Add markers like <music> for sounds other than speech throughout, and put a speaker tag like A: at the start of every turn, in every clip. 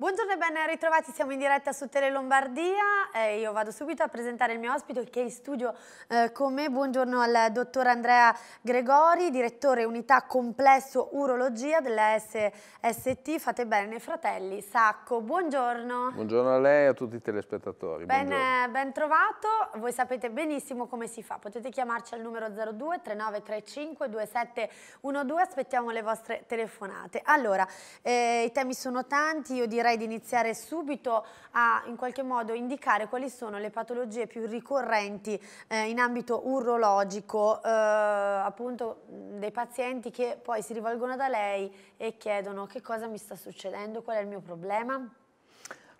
A: Buongiorno e ben ritrovati, siamo in diretta su Tele Lombardia e io vado subito a presentare il mio ospite che è in studio eh, con me. Buongiorno al dottor Andrea Gregori, direttore unità complesso urologia della SST, fate bene fratelli, Sacco, buongiorno. Buongiorno
B: a lei e a tutti i telespettatori. Ben, eh,
A: ben, trovato, voi sapete benissimo come si fa, potete chiamarci al numero 02 3935 2712, aspettiamo le vostre telefonate. Allora, eh, i temi sono tanti, io direi direi di iniziare subito a in qualche modo indicare quali sono le patologie più ricorrenti eh, in ambito urologico, eh, appunto dei pazienti che poi si rivolgono da lei e chiedono che cosa mi sta succedendo, qual è il mio problema?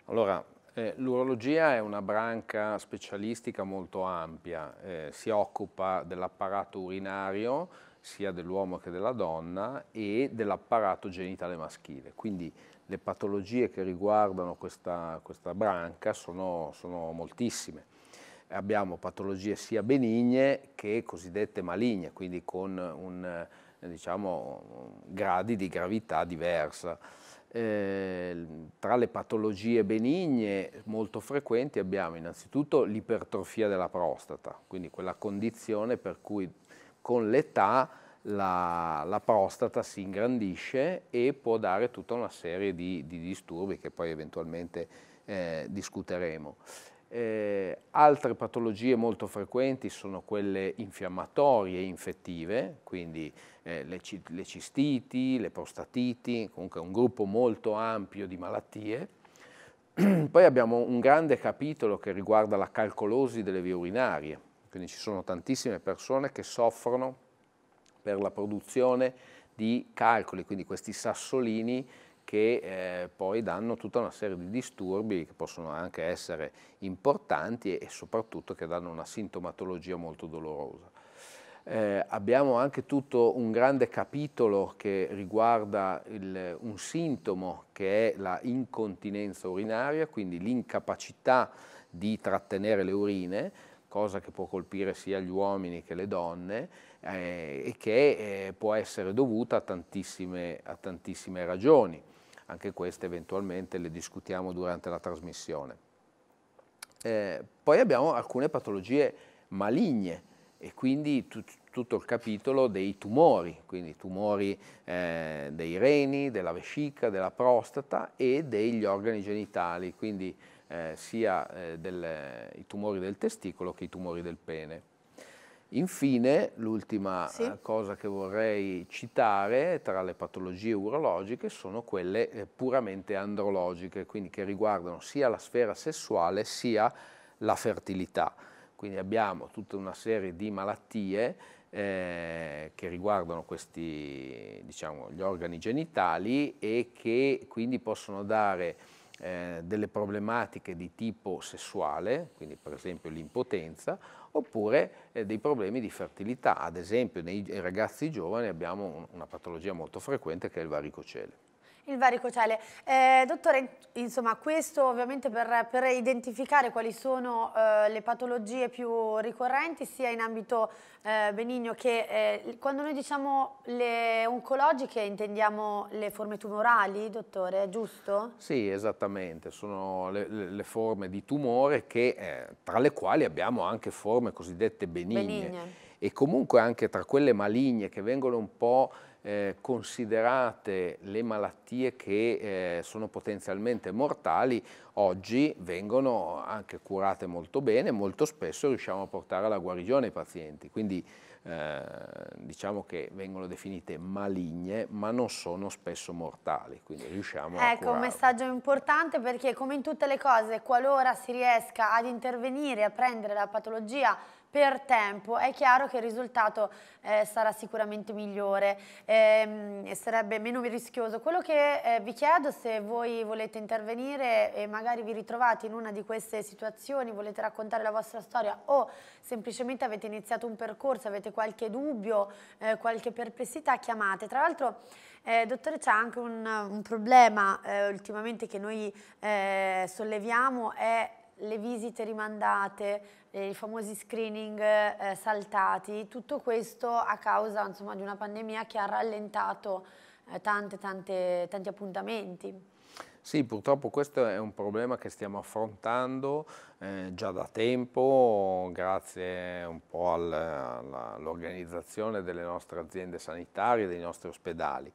B: Allora, eh, l'urologia è una branca specialistica molto ampia, eh, si occupa dell'apparato urinario, sia dell'uomo che della donna e dell'apparato genitale maschile. Quindi le patologie che riguardano questa, questa branca sono, sono, moltissime. Abbiamo patologie sia benigne che cosiddette maligne, quindi con un, diciamo, gradi di gravità diversa. Eh, tra le patologie benigne molto frequenti abbiamo innanzitutto l'ipertrofia della prostata, quindi quella condizione per cui con l'età la, la, prostata si ingrandisce e può dare tutta una serie di, di disturbi che poi eventualmente eh, discuteremo. Eh, altre patologie molto frequenti sono quelle infiammatorie e infettive, quindi eh, le, le cistiti, le prostatiti, comunque un gruppo molto ampio di malattie. <clears throat> Poi abbiamo un grande capitolo che riguarda la calcolosi delle vie urinarie, quindi ci sono tantissime persone che soffrono per la produzione di calcoli, quindi questi sassolini che eh, poi danno tutta una serie di disturbi che possono anche essere importanti e, e soprattutto che danno una sintomatologia molto dolorosa. Eh, abbiamo anche tutto un grande capitolo che riguarda il, un sintomo che è la incontinenza urinaria, quindi l'incapacità di trattenere le urine, cosa che può colpire sia gli uomini che le donne, eh, e che eh, può essere dovuta a tantissime, a tantissime ragioni. Anche queste eventualmente le discutiamo durante la trasmissione. Eh, poi abbiamo alcune patologie maligne e quindi tut tutto il capitolo dei tumori, quindi tumori eh, dei reni, della vescica, della prostata e degli organi genitali, quindi eh, sia eh, del, i tumori del testicolo che i tumori del pene. Infine, l'ultima sì. Eh, cosa che vorrei citare tra le patologie urologiche sono quelle eh, puramente andrologiche, quindi che riguardano sia la sfera sessuale sia la fertilità. Quindi abbiamo tutta una serie di malattie eh, che riguardano questi, diciamo, gli organi genitali e che quindi possono dare eh, delle problematiche di tipo sessuale, quindi per esempio l'impotenza, oppure eh, dei problemi di fertilità. Ad esempio nei ragazzi giovani abbiamo una patologia molto frequente che è il varicocele.
A: Il varico cele. Eh, dottore, insomma, questo ovviamente per, per identificare quali sono eh, le patologie più ricorrenti sia in ambito eh, benigno che eh, quando noi diciamo le oncologiche intendiamo le forme tumorali, dottore, è giusto?
B: Sì, esattamente, sono le, le forme di tumore che, eh, tra le quali abbiamo anche forme cosiddette benigne. benigne. E comunque anche tra quelle maligne che vengono un po' eh, considerate le malattie che eh, sono potenzialmente mortali, oggi vengono anche curate molto bene, molto spesso riusciamo a portare alla guarigione i pazienti, quindi eh, diciamo che vengono definite maligne, ma non sono spesso mortali, quindi riusciamo ecco, a Ecco, un messaggio
A: importante perché come in tutte le cose, qualora si riesca ad intervenire, a prendere la patologia per tempo è chiaro che il risultato eh, sarà sicuramente migliore ehm, e sarebbe meno rischioso. Quello che eh, vi chiedo se voi volete intervenire e magari vi ritrovate in una di queste situazioni, volete raccontare la vostra storia o semplicemente avete iniziato un percorso, avete qualche dubbio, eh, qualche perplessità, chiamate. Tra l'altro eh, dottore c'è anche un, un problema eh, ultimamente che noi solleviamo è le visite rimandate, eh, i famosi screening eh, saltati, tutto questo a causa insomma, di una pandemia che ha rallentato eh, tante, tante, tanti appuntamenti.
B: Sì, purtroppo questo è un problema che stiamo affrontando eh, già da tempo, grazie un po' all'organizzazione delle nostre aziende sanitarie, dei nostri ospedali.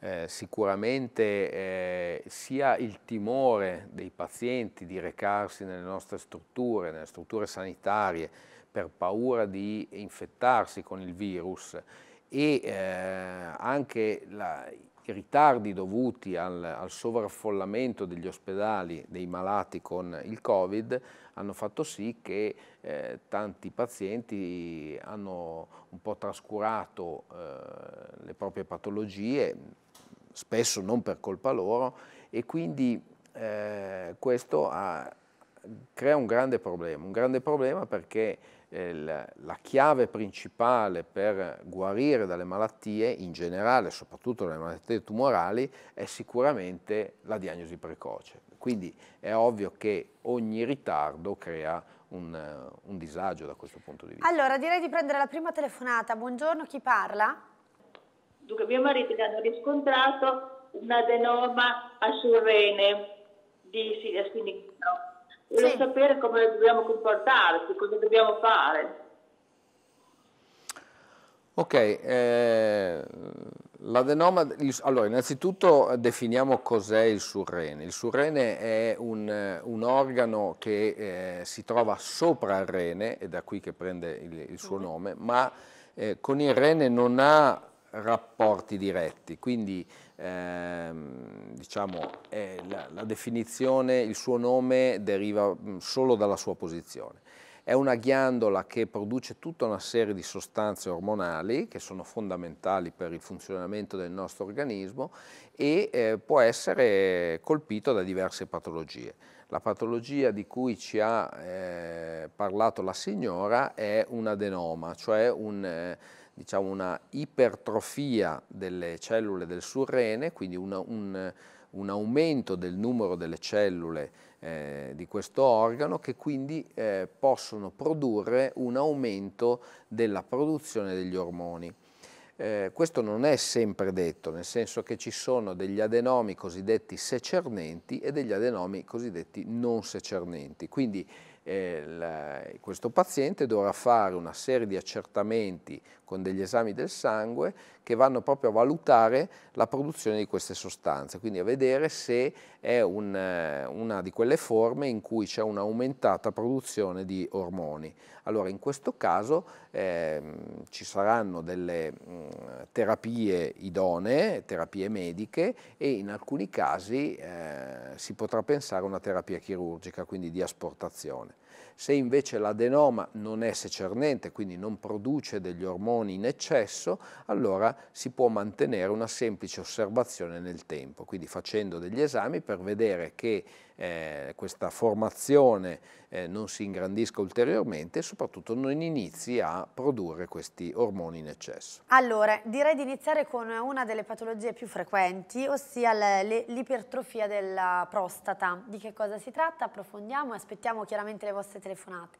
B: Eh, sicuramente eh, sia il timore dei pazienti di recarsi nelle nostre strutture, nelle strutture sanitarie, per paura di infettarsi con il virus e eh, anche la, i ritardi dovuti al, al, sovraffollamento degli ospedali dei malati con il Covid hanno fatto sì che eh, tanti pazienti hanno un po' trascurato eh, le proprie patologie, spesso non per colpa loro, e quindi eh, questo ha, crea un grande problema, un grande problema perché eh, la, la, chiave principale per guarire dalle malattie in generale, soprattutto dalle malattie tumorali, è sicuramente la diagnosi precoce. Quindi è ovvio che ogni ritardo crea un, un disagio da questo punto di vista.
A: Allora, direi di prendere la prima telefonata. Buongiorno, chi parla? Dunque mio marito ne hanno riscontrato un
C: adenoma a surrene di sì, a sinistra. sì. sapere come dobbiamo comportarci, cosa dobbiamo fare.
B: Ok, eh, l'adenoma, allora innanzitutto definiamo cos'è il surrene. Il surrene è un, un organo che eh, si trova sopra il rene, è da qui che prende il, il suo nome, ma eh, con il rene non ha rapporti diretti, quindi ehm, diciamo, la, la definizione, il suo nome deriva solo dalla sua posizione. È una ghiandola che produce tutta una serie di sostanze ormonali che sono fondamentali per il funzionamento del nostro organismo e eh, può essere colpito da diverse patologie. La patologia di cui ci ha eh, parlato la signora è un adenoma, cioè un... Eh, diciamo, una ipertrofia delle cellule del surrene, quindi una, un, un, aumento del numero delle cellule eh, di questo organo che quindi eh, possono produrre un aumento della produzione degli ormoni. Eh, questo non è sempre detto, nel senso che ci sono degli adenomi cosiddetti secernenti e degli adenomi cosiddetti non secernenti. Quindi eh, la, questo paziente dovrà fare una serie di accertamenti con degli esami del sangue che vanno proprio a valutare la produzione di queste sostanze, quindi a vedere se è un, eh, una di quelle forme in cui c'è un'aumentata produzione di ormoni. Allora in questo caso eh, ci saranno delle mh, mm, terapie idonee, terapie mediche e in alcuni casi eh, si potrà pensare a una terapia chirurgica, quindi di asportazione. Se invece l'adenoma non è secernente, quindi non produce degli ormoni in eccesso, allora si può mantenere una semplice osservazione nel tempo, quindi facendo degli esami per vedere che eh, questa formazione eh, non si ingrandisca ulteriormente e soprattutto non inizi a produrre questi ormoni in eccesso.
A: Allora, direi di iniziare con una delle patologie più frequenti, ossia l'ipertrofia della prostata. Di che cosa si tratta? Approfondiamo e aspettiamo chiaramente le vostre telefonate.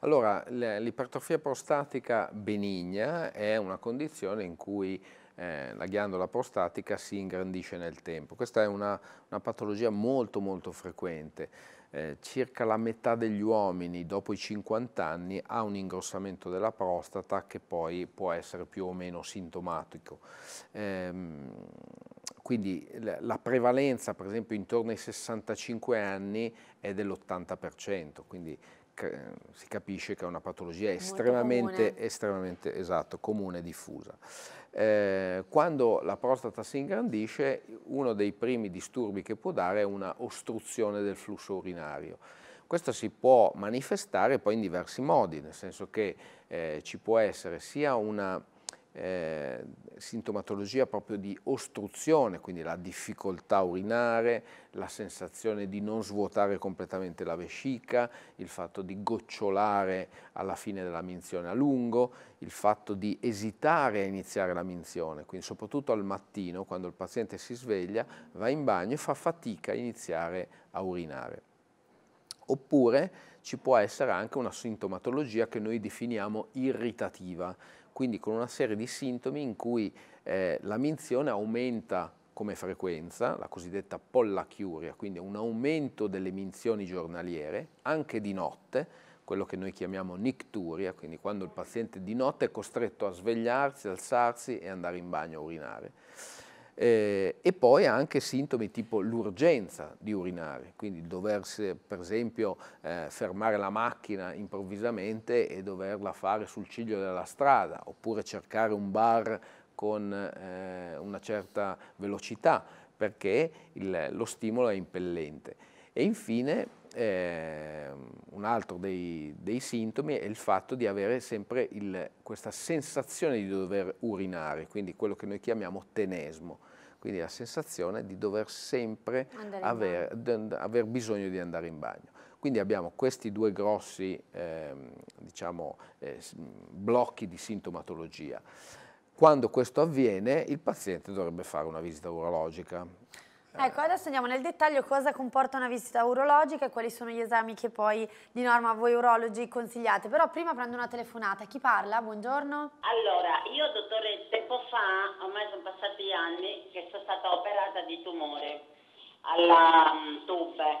B: Allora, l'ipertrofia prostatica benigna è una condizione in cui eh, la ghiandola prostatica si ingrandisce nel tempo. Questa è una, una patologia molto molto frequente. Eh, circa la metà degli uomini dopo i 50 anni ha un ingrossamento della prostata che poi può essere più o meno sintomatico. Ehm, quindi la prevalenza per esempio intorno ai 65 anni è dell'80%, quindi si capisce che è una patologia estremamente, comune. estremamente esatto, comune e diffusa. Eh, quando la prostata si ingrandisce, uno dei primi disturbi che può dare è una ostruzione del flusso urinario. Questo si può manifestare poi in diversi modi, nel senso che eh, ci può essere sia una eh, sintomatologia proprio di ostruzione, quindi la difficoltà a urinare, la sensazione di non svuotare completamente la vescica, il fatto di gocciolare alla fine della minzione a lungo, il fatto di esitare a iniziare la minzione, quindi soprattutto al mattino quando il paziente si sveglia, va in bagno e fa fatica a iniziare a urinare. Oppure ci può essere anche una sintomatologia che noi definiamo irritativa, quindi con una serie di sintomi in cui eh, la minzione aumenta come frequenza, la cosiddetta pollachiuria, quindi un aumento delle minzioni giornaliere, anche di notte, quello che noi chiamiamo nicturia, quindi quando il paziente di notte è costretto a svegliarsi, alzarsi e andare in bagno a urinare eh, e poi anche sintomi tipo l'urgenza di urinare, quindi doversi per esempio eh, fermare la macchina improvvisamente e doverla fare sul ciglio della strada, oppure cercare un bar con eh, una certa velocità perché il, lo stimolo è impellente. E infine eh, un altro dei, dei, sintomi è il fatto di avere sempre il, questa sensazione di dover urinare, quindi quello che noi chiamiamo tenesmo, quindi la sensazione di dover sempre aver, aver, bisogno di andare in bagno. Quindi abbiamo questi due grossi eh, diciamo, eh, blocchi di sintomatologia. Quando questo avviene il paziente dovrebbe fare una visita urologica.
A: Ecco, adesso andiamo nel dettaglio cosa comporta una visita urologica e quali sono gli esami che poi di norma voi urologi consigliate. Però prima prendo una telefonata. Chi parla? Buongiorno.
C: Allora, io dottore, tempo fa, ormai sono passati anni, che sono stata operata di tumore alla um, mm, tube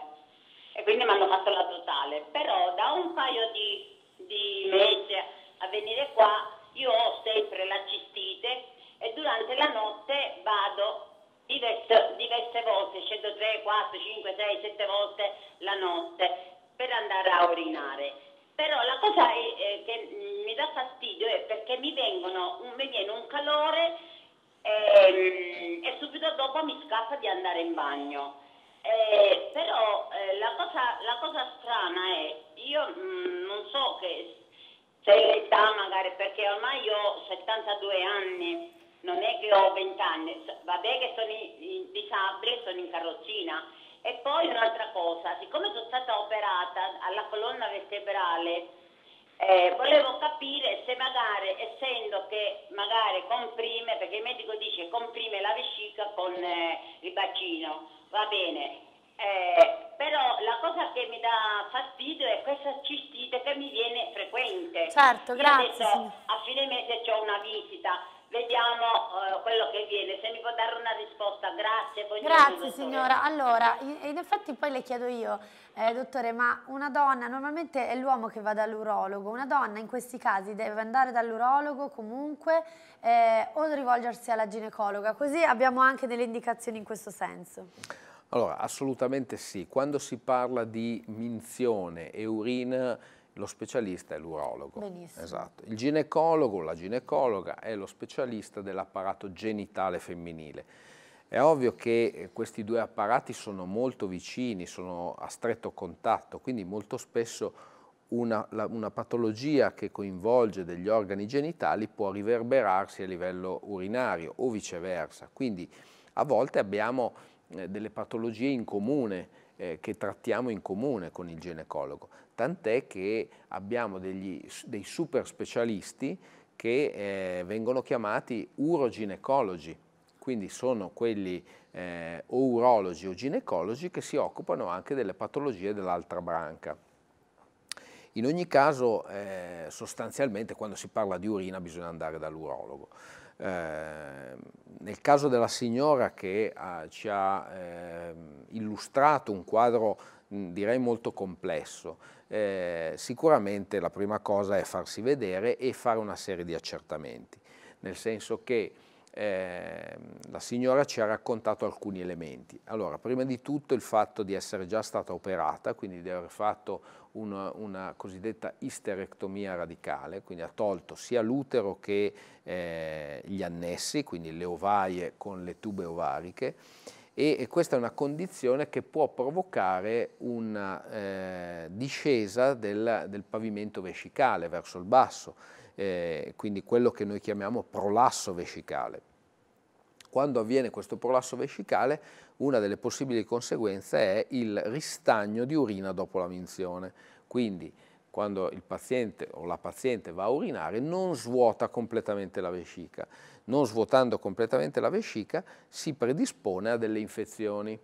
C: e quindi mi hanno fatto la totale. Però da un paio di, di mesi a venire qua io ho sempre la cistite e durante la notte vado diverse, diverse volte, scendo 3, 4, 5, 6, 7 volte la notte per andare a urinare. Però la cosa è, che mi dà fastidio è perché mi, vengono, mi viene un calore e, ehm, e subito dopo mi scappa di andare in bagno. Eh, però eh, la, cosa, la, cosa, strana è, io mh, mm, non so che se l'età magari, perché ormai ho 72 anni, non è che ho 20 anni, vabbè che sono in, disabile, sono in carrozzina. E poi un'altra cosa, siccome sono stata operata alla colonna vertebrale, eh, volevo capire se magari, essendo che magari comprime, perché il medico dice comprime la vescica con eh, il bacino, va bene, eh, però la cosa che mi dà fastidio è questa cistite che mi viene frequente. Certo, grazie. Detto, a fine mese ho una visita vediamo eh, quello che viene. Se mi può dare una risposta, grazie. grazie signora. Allora,
A: in, in, effetti poi le chiedo io, eh, dottore, ma una donna, normalmente è l'uomo che va dall'urologo, una donna in questi casi deve andare dall'urologo comunque eh, o rivolgersi alla ginecologa, così abbiamo anche delle indicazioni in questo senso.
B: Allora, assolutamente sì. Quando si parla di minzione e urina lo specialista è l'urologo. Benissimo. Esatto. Il ginecologo, o la ginecologa, è lo specialista dell'apparato genitale femminile. È ovvio che eh, questi due apparati sono molto vicini, sono a stretto contatto, quindi molto spesso una, la, una patologia che coinvolge degli organi genitali può riverberarsi a livello urinario o viceversa. Quindi a volte abbiamo eh, delle patologie in comune, eh, che trattiamo in comune con il ginecologo, tant'è che abbiamo degli, dei super specialisti che eh, vengono chiamati uroginecologi, quindi sono quelli eh, o urologi o ginecologi che si occupano anche delle patologie dell'altra branca. In ogni caso, eh, sostanzialmente, quando si parla di urina bisogna andare dall'urologo. Ehm, nel caso della signora che ha, ah, ci ha ehm, illustrato un quadro direi molto complesso. Eh, sicuramente la prima cosa è farsi vedere e fare una serie di accertamenti, nel senso che eh, la signora ci ha raccontato alcuni elementi. Allora, prima di tutto il fatto di essere già stata operata, quindi di aver fatto una, una cosiddetta isterectomia radicale, quindi ha tolto sia l'utero che eh, gli annessi, quindi le ovaie con le tube ovariche, e, e questa è una condizione che può provocare una eh, discesa del, del pavimento vescicale verso il basso eh, quindi quello che noi chiamiamo prolasso vescicale. Quando avviene questo prolasso vescicale, una delle possibili conseguenze è il ristagno di urina dopo la minzione. Quindi quando il paziente o la paziente va a urinare non svuota completamente la vescica. Non svuotando completamente la vescica si predispone a delle infezioni.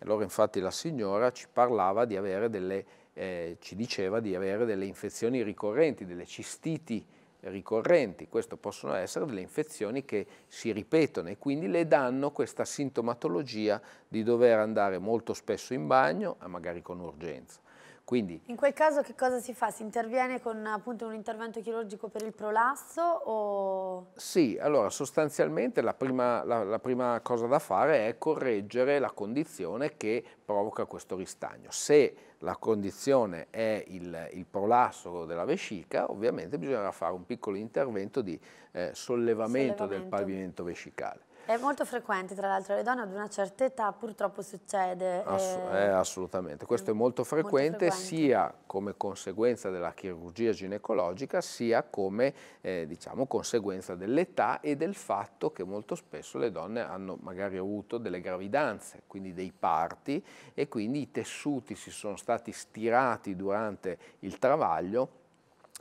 B: Allora infatti la signora ci parlava di avere delle, eh, ci diceva di avere delle infezioni ricorrenti, delle cistiti ricorrenti, questo possono essere delle infezioni che si ripetono e quindi le danno questa sintomatologia di dover andare molto spesso in bagno, magari con urgenza. Quindi,
A: in quel caso che cosa si fa? Si interviene con appunto, un intervento chirurgico per il prolasso o...
B: Sì, allora sostanzialmente la prima, la, la prima cosa da fare è correggere la condizione che provoca questo ristagno. Se la condizione è il, il, prolasso della vescica, ovviamente bisognerà fare un piccolo intervento di eh, sollevamento, sollevamento, del pavimento vescicale.
A: È molto frequente, tra l'altro, le donne ad una certa età purtroppo succede. Ass eh, eh,
B: assolutamente, questo è mm, molto frequente, molto frequente, sia come conseguenza della chirurgia ginecologica, sia come eh, diciamo, conseguenza dell'età e del fatto che molto spesso le donne hanno magari avuto delle gravidanze, quindi dei parti, e quindi i tessuti si sono stati stirati durante il travaglio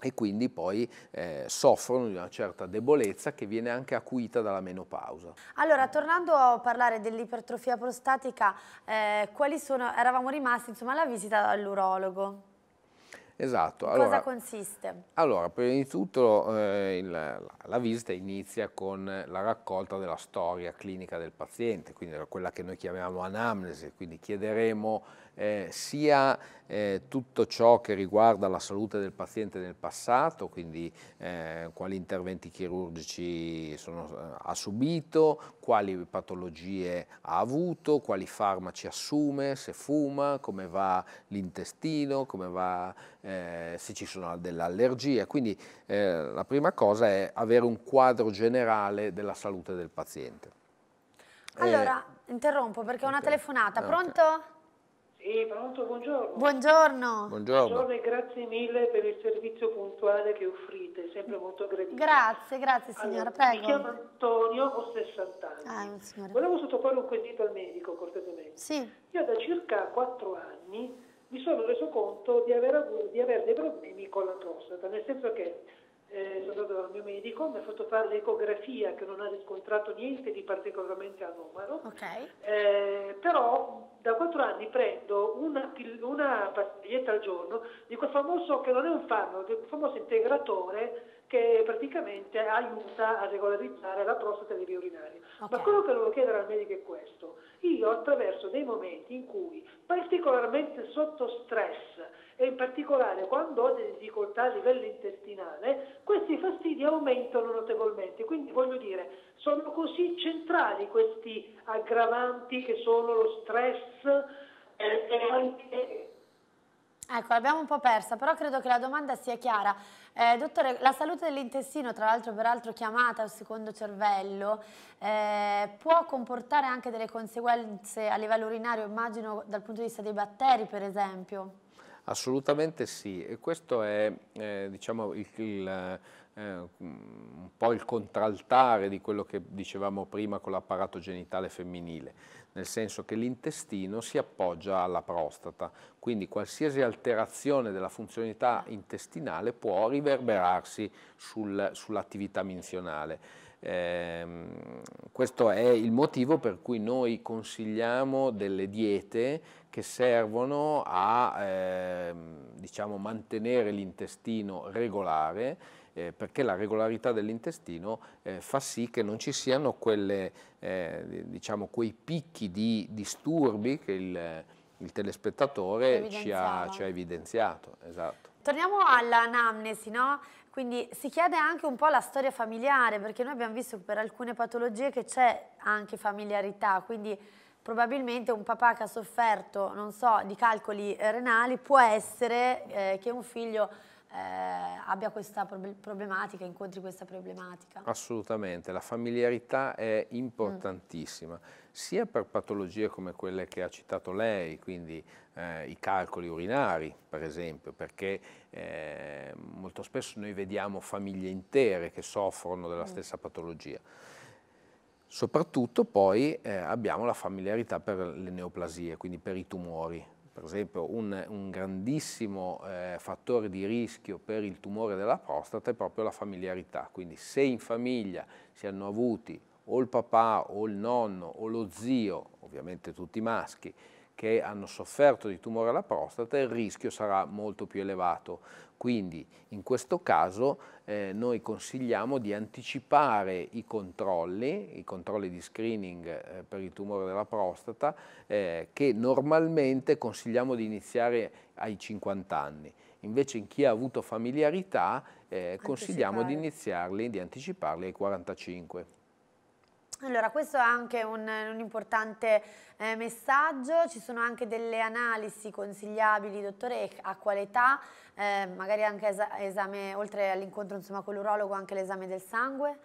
B: e quindi poi eh, soffrono di una certa debolezza che viene anche acuita dalla menopausa.
A: Allora, tornando a parlare dell'ipertrofia prostatica, eh, quali sono, eravamo rimasti insomma alla visita all'urologo?
B: Esatto. Cosa
A: consiste?
B: Allora, prima di tutto eh, il, la, la, visita inizia con la raccolta della storia clinica del paziente, quindi quella che noi chiamiamo anamnesi, quindi chiederemo eh, sia eh, tutto ciò che riguarda la salute del paziente nel passato, quindi eh, quali interventi chirurgici sono, eh, ha subito, quali patologie ha avuto, quali farmaci assume, se fuma, come va l'intestino, eh, se ci sono delle allergie. Quindi eh, la prima cosa è avere un quadro generale della salute del paziente. Allora,
A: eh, interrompo perché ho una telefonata. Ah, Pronto? Okay. Sì, pronto, buongiorno. Buongiorno. Buongiorno. buongiorno e grazie mille
D: per il servizio puntuale che offrite, sempre molto gradito.
A: Grazie, grazie signora, allora, prego. Mi chiamo
D: Antonio, ho 60
A: anni. Ah, signora.
D: Volevo sottoporre un quesito al medico, cortesemente. Sì. Io da circa 4 anni mi sono reso conto di aver, avuto, di aver dei problemi con la prostata, nel senso che eh, sono andato dal mio medico, mi ha fatto fare l'ecografia che non ha riscontrato niente di particolarmente anomalo, okay. eh, però da quattro anni prendo una, una, pastiglietta al giorno di quel famoso, che non è un farmaco, è un famoso integratore che praticamente aiuta a regolarizzare la prostata e le vie urinarie. Okay. Ma quello che volevo chiedere al medico è questo. Io attraverso dei momenti in cui, particolarmente sotto stress, e in particolare quando ho delle difficoltà a livello intestinale, questi fastidi aumentano notevolmente. Quindi voglio dire, sono così centrali questi aggravanti che sono lo stress eh, e anche...
A: Ecco, l'abbiamo un po' persa, però credo che la domanda sia chiara. Eh, dottore, la salute dell'intestino, tra l'altro peraltro chiamata il secondo cervello, eh, può comportare anche delle conseguenze a livello urinario, immagino dal punto di vista dei batteri per esempio?
B: Assolutamente sì, e questo è eh, diciamo il, il, eh, un po' il contraltare di quello che dicevamo prima con l'apparato genitale femminile, nel senso che l'intestino si appoggia alla prostata, quindi qualsiasi alterazione della funzionalità intestinale può riverberarsi sul, sull'attività menzionale. Eh, questo è il motivo per cui noi consigliamo delle diete che servono a eh, diciamo, mantenere l'intestino regolare eh, perché la regolarità dell'intestino eh, fa sì che non ci siano quelle, eh, diciamo, quei picchi di disturbi che il, il telespettatore ci ha, ci ha, evidenziato. Esatto.
A: Torniamo all'anamnesi, no? Quindi si chiede anche un po' la storia familiare, perché noi abbiamo visto per alcune patologie che c'è anche familiarità, quindi probabilmente un papà che ha sofferto, non so, di calcoli eh, renali può essere eh, che un figlio eh, abbia questa problematica, incontri questa problematica.
B: Assolutamente, la familiarità è importantissima, mm. sia per patologie come quelle che ha citato lei, quindi eh, i calcoli urinari, per esempio, perché eh, molto spesso noi vediamo famiglie intere che soffrono della mm. stessa patologia. Soprattutto poi eh, abbiamo la familiarità per le neoplasie, quindi per i tumori per esempio un, un grandissimo eh, fattore di rischio per il tumore della prostata è proprio la familiarità, quindi se in famiglia si hanno avuti o il papà o il nonno o lo zio, ovviamente tutti maschi, che hanno sofferto di tumore alla prostata il rischio sarà molto più elevato. Quindi in questo caso eh, noi consigliamo di anticipare i controlli, i controlli di screening eh, per il tumore della prostata eh, che normalmente consigliamo di iniziare ai 50 anni. Invece in chi ha avuto familiarità eh, consigliamo di iniziarli, di anticiparli ai 45.
A: Allora, questo è anche un, un importante eh, messaggio, ci sono anche delle analisi consigliabili, dottore, a quale età, eh, magari anche esame, oltre all'incontro insomma, con l'urologo, anche l'esame del sangue?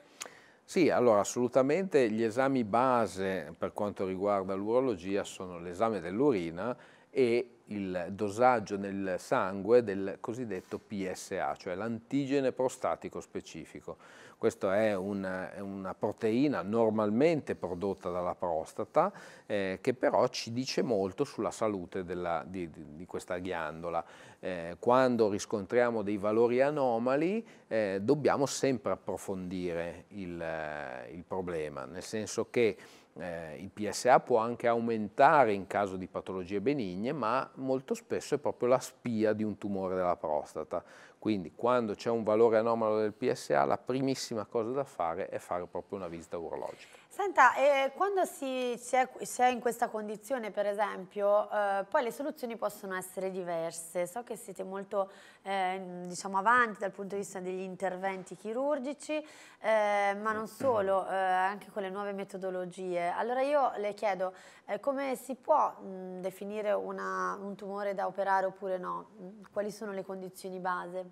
B: Sì, allora assolutamente gli esami base per quanto riguarda l'urologia sono l'esame dell'urina e il dosaggio nel sangue del cosiddetto PSA, cioè l'antigene prostatico specifico. Questa è una, una proteina normalmente prodotta dalla prostata eh, che però ci dice molto sulla salute della, di, di, questa ghiandola. Eh, quando riscontriamo dei valori anomali eh, dobbiamo sempre approfondire il, eh, il problema, nel senso che eh, il PSA può anche aumentare in caso di patologie benigne, ma molto spesso è proprio la spia di un tumore della prostata. Quindi quando c'è un valore anomalo del PSA la primissima cosa da fare è fare proprio una visita urologica.
A: Senta, eh, quando si, si, è, si, è, in questa condizione, per esempio, eh, poi le soluzioni possono essere diverse. So che siete molto eh, diciamo, avanti dal punto di vista degli interventi chirurgici, eh, ma non solo, eh, anche con le nuove metodologie. Allora io le chiedo eh, come si può mh, definire una, un tumore da operare oppure no? Quali sono le condizioni base?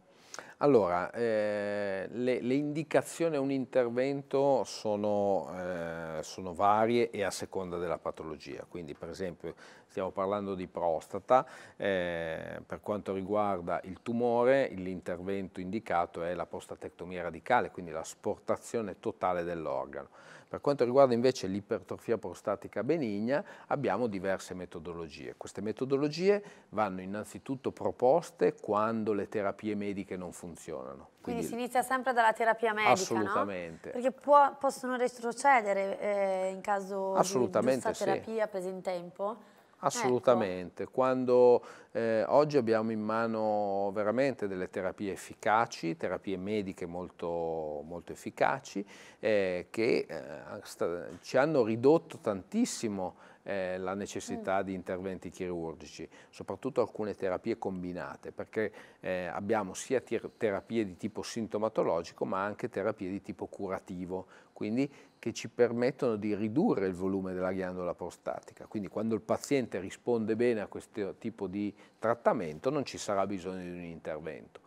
B: Allora, eh, le, le, indicazioni a un intervento sono, eh, sono, varie e a seconda della patologia, quindi per esempio stiamo parlando di prostata, eh, per quanto riguarda il tumore l'intervento indicato è la prostatectomia radicale, quindi l'asportazione totale dell'organo. Per quanto riguarda invece l'ipertrofia prostatica benigna abbiamo diverse metodologie. Queste metodologie vanno innanzitutto proposte quando le terapie mediche non funzionano. Quindi, Quindi si
A: inizia sempre dalla terapia medica, Assolutamente. No? Perché può, possono retrocedere eh, in caso di giusta terapia sì. presa in tempo?
B: Ecco. Assolutamente, ecco. quando eh, oggi abbiamo in mano veramente delle terapie efficaci, terapie mediche molto, molto efficaci, eh, che eh, ci hanno ridotto tantissimo eh, la necessità mm. di interventi chirurgici, soprattutto alcune terapie combinate, perché eh, abbiamo sia terapie di tipo sintomatologico ma anche terapie di tipo curativo, quindi che ci permettono di ridurre il volume della ghiandola prostatica. Quindi quando il paziente risponde bene a questo tipo di trattamento non ci sarà bisogno di un intervento.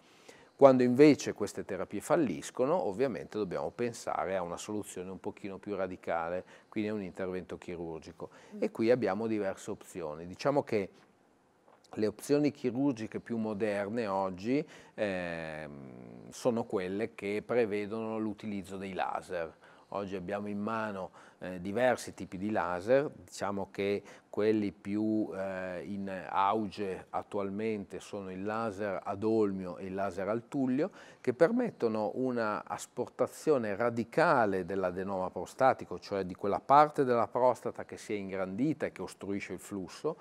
B: Quando invece queste terapie falliscono, ovviamente dobbiamo pensare a una soluzione un pochino più radicale, quindi a un intervento chirurgico. Mm. E qui abbiamo diverse opzioni. Diciamo che le opzioni chirurgiche più moderne oggi eh, sono quelle che prevedono l'utilizzo dei laser Oggi abbiamo in mano eh, diversi tipi di laser, diciamo che quelli più eh, in auge attualmente sono il laser ad olmio e il laser al tullio, che permettono una asportazione radicale dell'adenoma prostatico, cioè di quella parte della prostata che si è ingrandita e che ostruisce il flusso,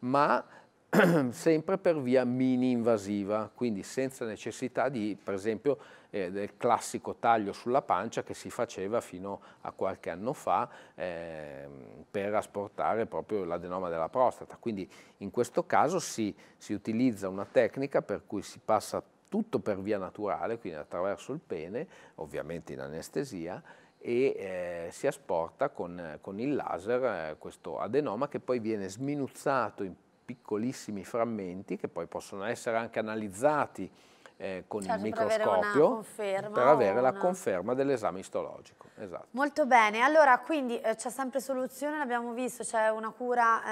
B: ma <clears throat> sempre per via mini invasiva, quindi senza necessità di, per esempio, eh, del classico taglio sulla pancia che si faceva fino a qualche anno fa eh, per asportare proprio l'adenoma della prostata. Quindi in questo caso si, si utilizza una tecnica per cui si passa tutto per via naturale, quindi attraverso il pene, ovviamente in anestesia, e eh, si asporta con, con il laser eh, questo adenoma che poi viene sminuzzato in piccolissimi frammenti che poi possono essere anche analizzati eh, con certo, il microscopio per
A: avere, per avere la
B: conferma dell'esame istologico. Esatto.
A: Molto bene, allora quindi eh, c'è sempre soluzione, l'abbiamo visto, c'è una cura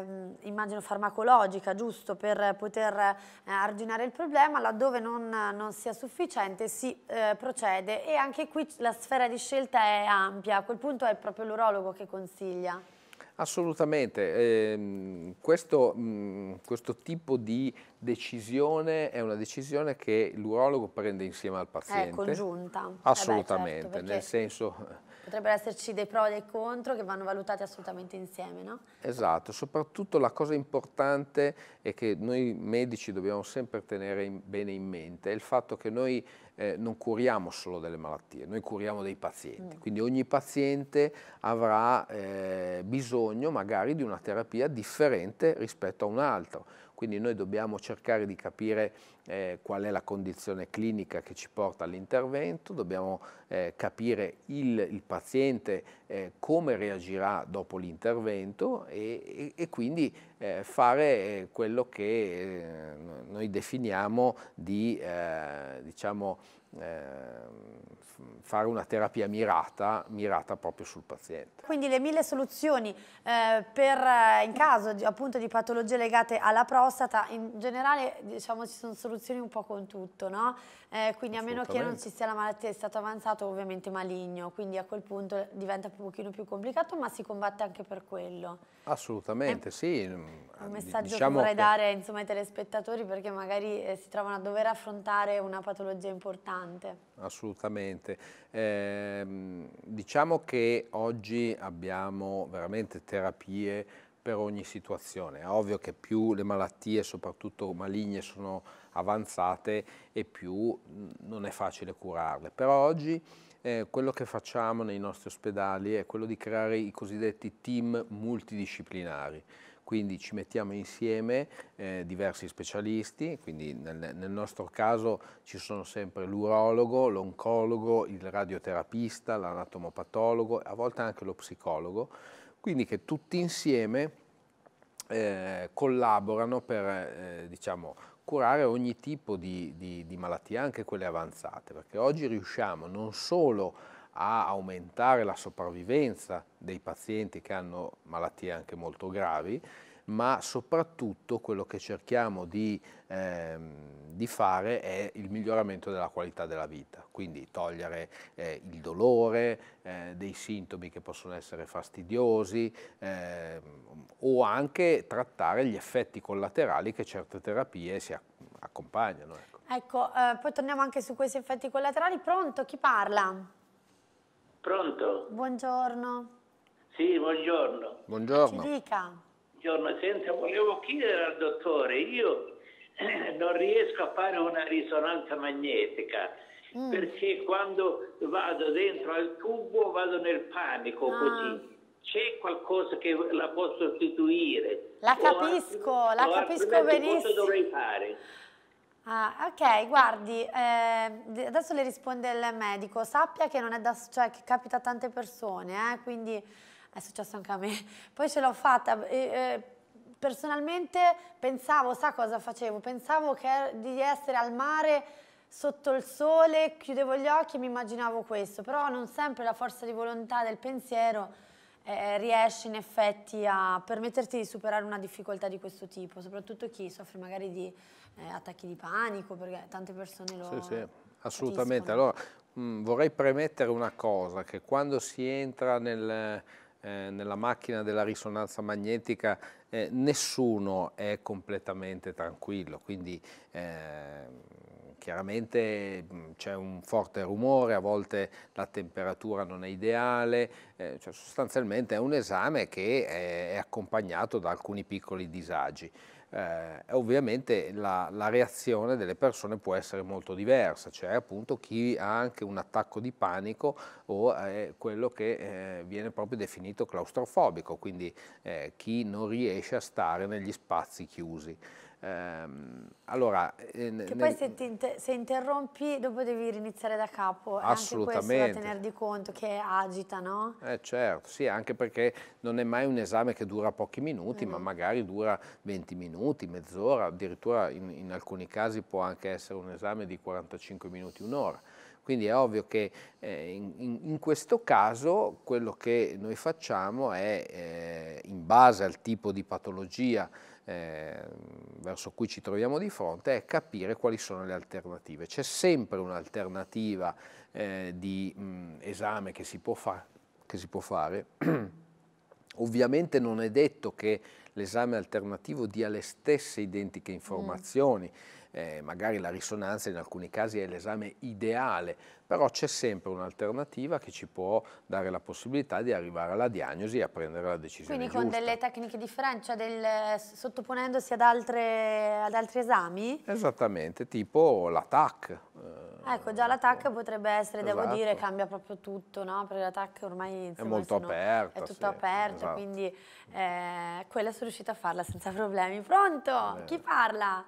A: eh, immagino farmacologica, giusto, per poter eh, arginare il problema, laddove non, non sia sufficiente si eh, procede e anche qui la sfera di scelta è ampia, a quel punto è proprio l'urologo che consiglia.
B: Assolutamente, eh, questo, mh, mm, questo, tipo di decisione è una decisione che l'urologo prende insieme al paziente. È congiunta.
A: Assolutamente, eh beh, certo, perché... nel senso Potrebbero esserci dei pro e dei contro che vanno valutati assolutamente insieme, no?
B: Esatto, soprattutto la cosa importante è che noi medici dobbiamo sempre tenere in, bene in mente è il fatto che noi eh, non curiamo solo delle malattie, noi curiamo dei pazienti, mm. quindi ogni paziente avrà eh, bisogno magari di una terapia differente rispetto a un altro quindi noi dobbiamo cercare di capire eh, qual è la condizione clinica che ci porta all'intervento, dobbiamo eh, capire il, il paziente eh, come reagirà dopo l'intervento e, e, e, quindi eh, fare eh, quello che eh, noi definiamo di diciamo, Ehm, fare una terapia mirata, mirata proprio sul paziente.
A: Quindi le mille soluzioni eh, per, eh, in caso di, appunto di patologie legate alla prostata, in generale diciamo ci sono soluzioni un po' con tutto, no? Eh, quindi a meno che non ci sia la malattia di stato avanzato ovviamente maligno, quindi a quel punto diventa un pochino più complicato ma si combatte anche per quello.
B: Assolutamente, eh, sì. Mm, un messaggio diciamo che vorrei che... dare
A: insomma, ai telespettatori perché magari eh, si trovano a dover affrontare una patologia importante importante.
B: Assolutamente. Eh, diciamo che oggi abbiamo veramente terapie per ogni situazione. È ovvio che più le malattie, soprattutto maligne, sono avanzate e più non è facile curarle. Però oggi eh, quello che facciamo nei nostri ospedali è quello di creare i cosiddetti team multidisciplinari quindi ci mettiamo insieme eh, diversi specialisti, quindi nel, nel, nostro caso ci sono sempre l'urologo, l'oncologo, il radioterapista, l'anatomopatologo, a volte anche lo psicologo, quindi che tutti insieme eh, collaborano per eh, diciamo, curare ogni tipo di, di, di malattia, anche quelle avanzate, perché oggi riusciamo non solo a a aumentare la sopravvivenza dei pazienti che hanno malattie anche molto gravi, ma soprattutto quello che cerchiamo di, ehm, di, fare è il miglioramento della qualità della vita, quindi togliere eh, il dolore, eh, dei sintomi che possono essere fastidiosi eh, o anche trattare gli effetti collaterali che certe terapie si accompagnano. Ecco,
A: ecco eh, poi torniamo anche su questi effetti collaterali. Pronto, chi parla?
B: Pronto?
A: Buongiorno.
B: Sì, buongiorno.
A: Buongiorno. Ci dica.
E: Buongiorno, senta, volevo chiedere al dottore, io <clears throat> non riesco a fare una risonanza magnetica mm. perché quando vado dentro al tubo vado nel panico ah. così. C'è qualcosa che
C: la può sostituire? La capisco,
A: altro, la capisco benissimo. Cosa dovrei fare? Ah, ok, guardi, eh, adesso le risponde il medico, sappia che non è da, cioè che capita a tante persone, eh, quindi è successo anche a me, <laughs> poi ce l'ho fatta, eh, personalmente pensavo, sa cosa facevo? Pensavo che, er-, di essere al mare sotto il sole, chiudevo gli occhi e mi immaginavo questo, però non sempre la forza di volontà del pensiero eh, riesce in effetti a permetterti di superare una difficoltà di questo tipo, soprattutto chi soffre magari di eh, attacchi di panico, perché tante persone lo... Sì, sì, assolutamente.
B: Allora, mh, mm, vorrei premettere una cosa, che quando si entra nel eh, nella macchina della risonanza magnetica eh, nessuno è completamente tranquillo, quindi eh, chiaramente mm, c'è un forte rumore, a volte la temperatura non è ideale, eh, cioè sostanzialmente è un esame che è accompagnato da alcuni piccoli disagi. Eh, ovviamente la, la, reazione delle persone può essere molto diversa, c'è cioè appunto chi ha anche un attacco di panico o eh, quello che eh, viene proprio definito claustrofobico, quindi eh, chi non riesce a stare negli spazi chiusi. Ehm, allora, eh, che nel, poi se,
A: inter se, interrompi dopo devi riniziare da capo, assolutamente. anche questo da tener di conto che agita, no?
B: Eh certo, sì, anche perché non è mai un esame che dura pochi minuti, mm. ma magari dura 20 minuti, mezz'ora, addirittura in, in alcuni casi può anche essere un esame di 45 minuti, un'ora. Quindi è ovvio che eh, in, in, questo caso quello che noi facciamo è, eh, in base al tipo di patologia Ehm, verso cui ci troviamo di fronte è capire quali sono le alternative. C'è sempre un'alternativa eh, di mh, esame che si può, fa che si può fare. <clears throat> Ovviamente non è detto che l'esame alternativo dia le stesse identiche mm. informazioni. Mm eh, magari la risonanza in alcuni casi è l'esame ideale, però c'è sempre un'alternativa che ci può dare la possibilità di arrivare alla diagnosi e a prendere la decisione Quindi giusta. con delle
A: tecniche differenti, cioè del, eh, sottoponendosi ad, altre, ad, altri esami?
B: Esattamente, tipo l'ATAC.
A: Eh, ecco, già l'ATAC ecco. potrebbe essere, esatto. devo dire, cambia proprio tutto, no? Perché l'ATAC ormai insomma, è molto aperto. È tutto sì, aperto, esatto. quindi eh, quella sono riuscita a farla senza problemi. Pronto? Chi parla?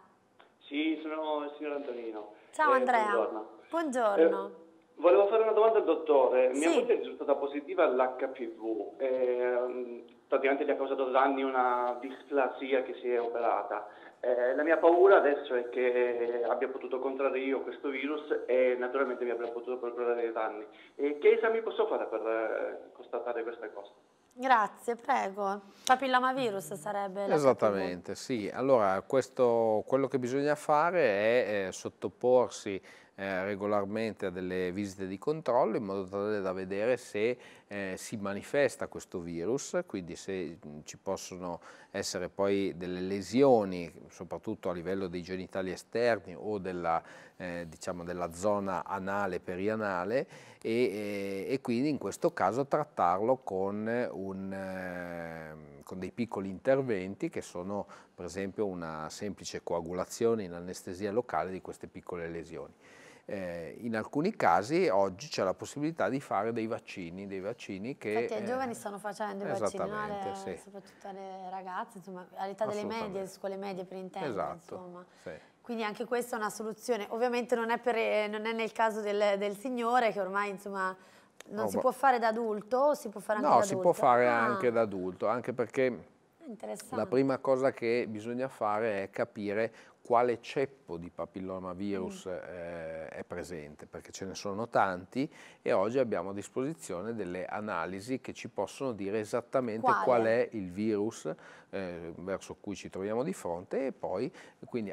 E: Sì, sono il signor Antonino. Ciao eh, Andrea. Buongiorno.
A: buongiorno. Eh,
E: volevo fare una domanda al dottore. Mia moglie è risultata positiva all'HPV. Eh, praticamente gli ha causato danni una displasia che si è operata. Eh, la mia paura adesso è che abbia potuto contrarre io questo virus e naturalmente mi abbia potuto procurare dei danni. che esami posso fare per eh, constatare questa cosa?
A: Grazie, prego. Papillamavirus sarebbe Esattamente,
B: sì. Allora, questo, quello che bisogna fare è eh, sottoporsi eh, regolarmente a delle visite di controllo in modo tale da vedere se eh, si manifesta questo virus, quindi se mm, ci possono essere poi delle lesioni, soprattutto a livello dei genitali esterni o della, eh, diciamo della zona anale perianale e, eh, e, quindi in questo caso trattarlo con, un, eh, con dei piccoli interventi che sono per esempio una semplice coagulazione in anestesia locale di queste piccole lesioni eh, in alcuni casi oggi c'è la possibilità di fare dei vaccini, dei vaccini che... Perché i eh, giovani
A: stanno facendo i vaccini, alle, sì. soprattutto alle ragazze, insomma, all'età delle medie, scuole medie per intendere, esatto, insomma. Sì. Quindi anche questa è una soluzione, ovviamente non è, per, eh, non è nel caso del, del signore che ormai insomma non oh, si può fare da adulto si può fare anche no, da adulto? No, si può fare ah. anche da
B: adulto, anche perché la prima cosa che bisogna fare è capire quale ceppo di papillomavirus mm. eh, è presente, perché ce ne sono tanti e oggi abbiamo a disposizione delle analisi che ci possono dire esattamente quale? qual è il virus eh, verso cui ci troviamo di fronte e poi quindi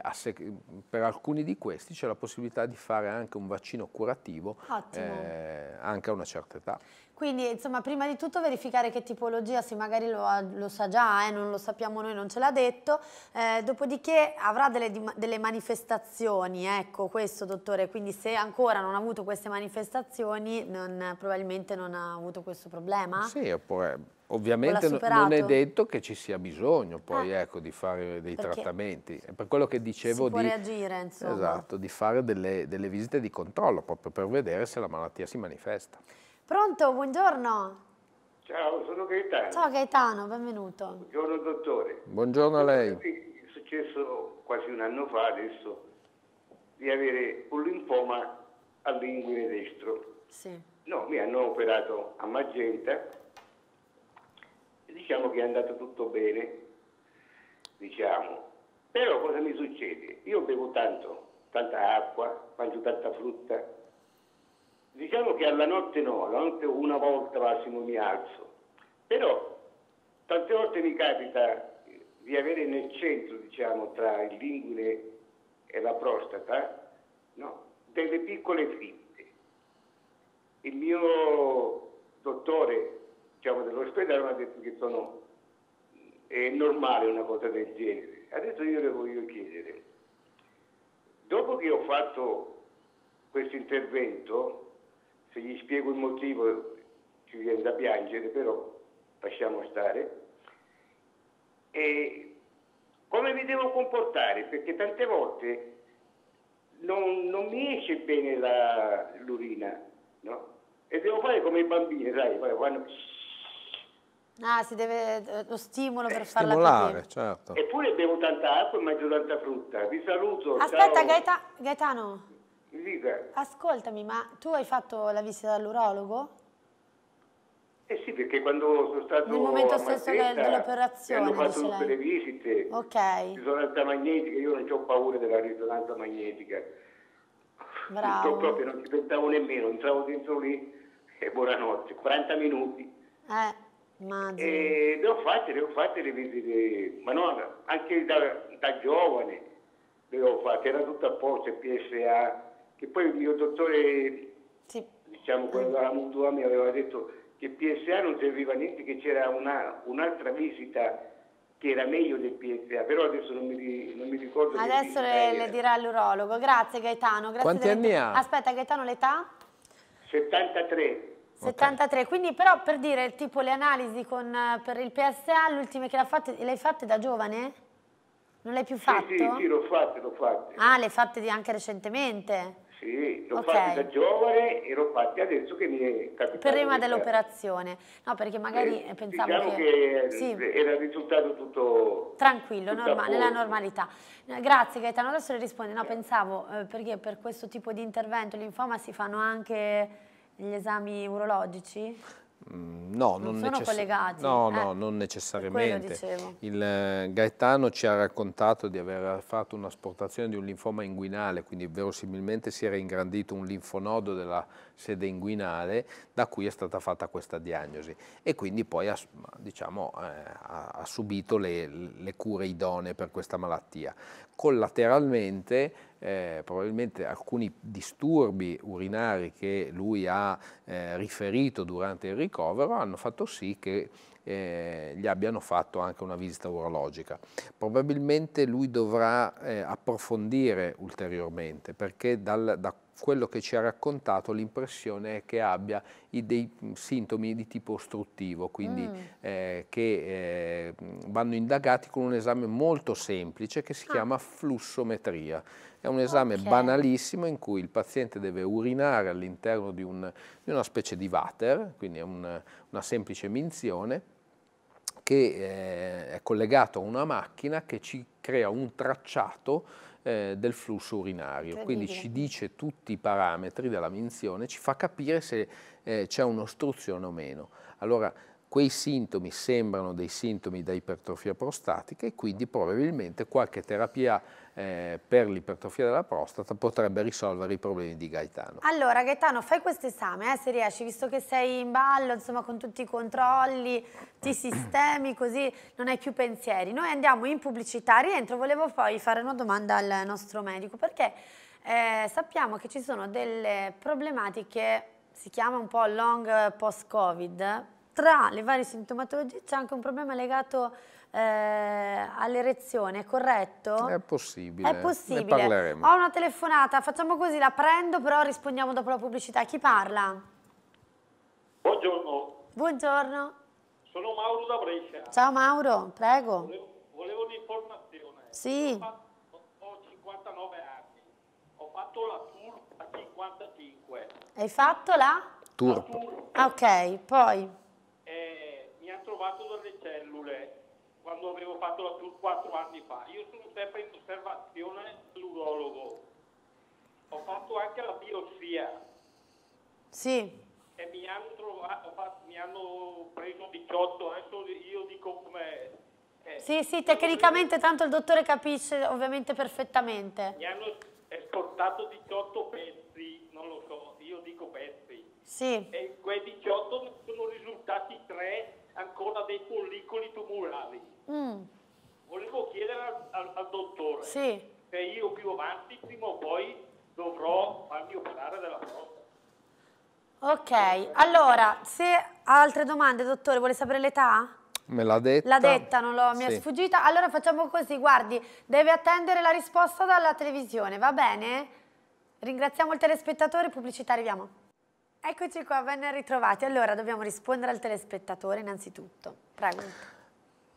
B: per alcuni di questi c'è la possibilità di fare anche un vaccino curativo eh, anche a una certa età.
A: Quindi insomma prima di tutto verificare che tipologia, se magari lo, lo sa già, eh, non lo sappiamo noi, non ce l'ha detto, eh, dopodiché avrà delle, delle, manifestazioni, ecco questo dottore, quindi se ancora non ha avuto queste manifestazioni non, probabilmente non ha avuto questo problema? Sì,
B: oppure eh, ovviamente non è detto che ci sia bisogno poi eh. ecco, di fare dei Perché trattamenti, è per quello che dicevo di, reagire,
A: insomma. esatto,
B: di fare delle, delle visite di controllo proprio per vedere se la malattia si manifesta.
A: Pronto, buongiorno. Ciao, sono Gaetano. Ciao Gaetano, benvenuto.
E: Buongiorno dottore.
B: Buongiorno a lei.
E: È successo quasi un anno fa adesso di avere un linfoma al linguine destro. Sì. No, mi hanno operato a Magenta e diciamo che è andato tutto bene, diciamo. Però cosa mi succede? Io bevo tanto, tanta acqua, mangio tanta frutta, Diciamo che alla notte no, la notte una volta massimo mi alzo, però tante volte mi capita di avere nel centro, diciamo, tra il linguine e la prostata, no, delle piccole fitte. Il mio dottore diciamo, dell'ospedale mi ha detto che sono, è normale una cosa del genere. Adesso io le voglio chiedere, dopo che ho fatto questo intervento, se gli spiego il motivo ci viene da piangere, però lasciamo stare. E come mi devo comportare? Perché tante volte non, non mi esce bene la, l'urina, no? E devo fare come i bambini, sai, quando...
A: Ah, si deve eh, lo stimolo per eh, farla capire.
B: certo.
E: Eppure bevo tanta acqua e mangio tanta frutta. Vi saluto. Aspetta, Gaeta,
A: Gaetano. Mi dica. Ascoltami, ma tu hai fatto la visita all'urologo?
E: Eh sì, perché quando sono stato Nel momento stesso dell'operazione, hanno fatto tutte lei. le visite. Ok. Risonanza magnetica, io non ho paura della risonanza magnetica.
A: Bravo. Non, proprio,
E: non ci pensavo nemmeno, entravo dentro lì e buonanotte, 40 minuti.
A: Eh. Immagino.
E: E le ho fatte, le ho fatte le visite, ma no, anche da, da giovane le ho fatte, era tutto a posto, PSA, che poi il mio dottore, sì. diciamo, quello della Mutua mi aveva detto che PSA non serviva a niente, che c'era una, un'altra visita che era meglio del PSA, però adesso non mi, non mi ricordo. Adesso le, le, dirà
A: l'urologo. Grazie Gaetano. Grazie Quanti anni ha? Aspetta Gaetano l'età?
E: 73.
A: 73, okay. quindi però per dire tipo le analisi con, per il PSA, le che fatte, le hai fatte da giovane? Non le hai più fatte? Sì, sì, sì
E: l'ho fatte, l'ho fatte.
A: Ah, le hai fatte anche recentemente?
E: Sì, l'ho okay. fatti da giovane e l'ho fatti adesso che mi è capitato. Prima
A: dell'operazione, no perché magari eh, pensavo diciamo che,
E: che sì. era risultato tutto...
A: Tranquillo, norma nella normalità. Grazie Gaetano, adesso le risponde, no pensavo eh, perché per questo tipo di intervento linfoma si fanno anche gli esami urologici?
B: Mm, no, non, non sono collegati. No, eh, non necessariamente. Il eh, Gaetano ci ha raccontato di aver fatto un'asportazione di un linfoma inguinale, quindi verosimilmente si era ingrandito un linfonodo della sede inguinale da cui è stata fatta questa diagnosi e quindi poi ha, diciamo, eh, ha subito le, le cure idonee per questa malattia collateralmente eh, probabilmente alcuni disturbi urinari che lui ha eh, riferito durante il ricovero hanno fatto sì che eh, gli abbiano fatto anche una visita urologica. Probabilmente lui dovrà eh, approfondire ulteriormente perché dal, da quello che ci ha raccontato l'impressione è che abbia dei sintomi di tipo ostruttivo, quindi mm. eh, che eh, vanno indagati con un esame molto semplice che si ah. chiama flussometria. È un esame okay. banalissimo in cui il paziente deve urinare all'interno di, un, di, una specie di water, quindi è un, una semplice minzione, che eh, è collegato a una macchina che ci crea un tracciato eh, del flusso urinario. Quindi ci dice tutti i parametri della minzione, ci fa capire se eh, c'è un'ostruzione o meno. Allora, quei sintomi sembrano dei sintomi da ipertrofia prostatica e quindi probabilmente qualche terapia eh, per l'ipertrofia della prostata potrebbe risolvere i problemi di Gaetano.
A: Allora Gaetano fai questo esame eh, se riesci visto che sei in ballo insomma con tutti i controlli ti <clears throat> sistemi così non hai più pensieri. Noi andiamo in pubblicità, rientro, volevo poi fare una domanda al nostro medico perché eh, sappiamo che ci sono delle problematiche, si chiama un po' long post-covid, tra le varie sintomatologie c'è anche un problema legato eh, all'erezione, corretto? È
B: possibile. È possibile. Ne parleremo. Ho
A: una telefonata, facciamo così, la prendo, però rispondiamo dopo la pubblicità. Chi parla?
E: Buongiorno.
A: Buongiorno.
E: Sono Mauro da Brescia. Ciao Mauro, prego. Volevo, volevo un'informazione. Sì. Ho, fatto, ho 59 anni, ho fatto la tour a 55.
A: Hai fatto la? Tour. La tour. ok, poi?
E: Eh, mi ha trovato delle cellule quando avevo fatto la tour 4 anni fa. Io sono sempre in osservazione l'urologo. Ho fatto anche la biopsia. Sì. E mi hanno, trovato, fatto, mi hanno preso 18, adesso io dico come... sì, sì, tecnicamente
A: tanto il dottore capisce ovviamente perfettamente.
E: Mi hanno esportato 18 pezzi, non lo so, io dico pezzi. Sì. E quei 18 sono risultati 3 ancora dei follicoli tumorali. Mm. Volevo
A: chiedere al, al, al dottore sì. se io
E: più avanti, prima o poi, dovrò farmi operare della prostata.
A: Ok, allora, se ha altre domande, dottore, vuole sapere l'età?
B: Me l'ha detta. L'ha
A: detta, non l'ho, mi è sfuggita. Allora facciamo così, guardi, deve attendere la risposta dalla televisione, va bene? Ringraziamo il telespettatore, pubblicità, arriviamo. Eccoci qua, ben ritrovati. Allora, dobbiamo rispondere al telespettatore innanzitutto. Prego.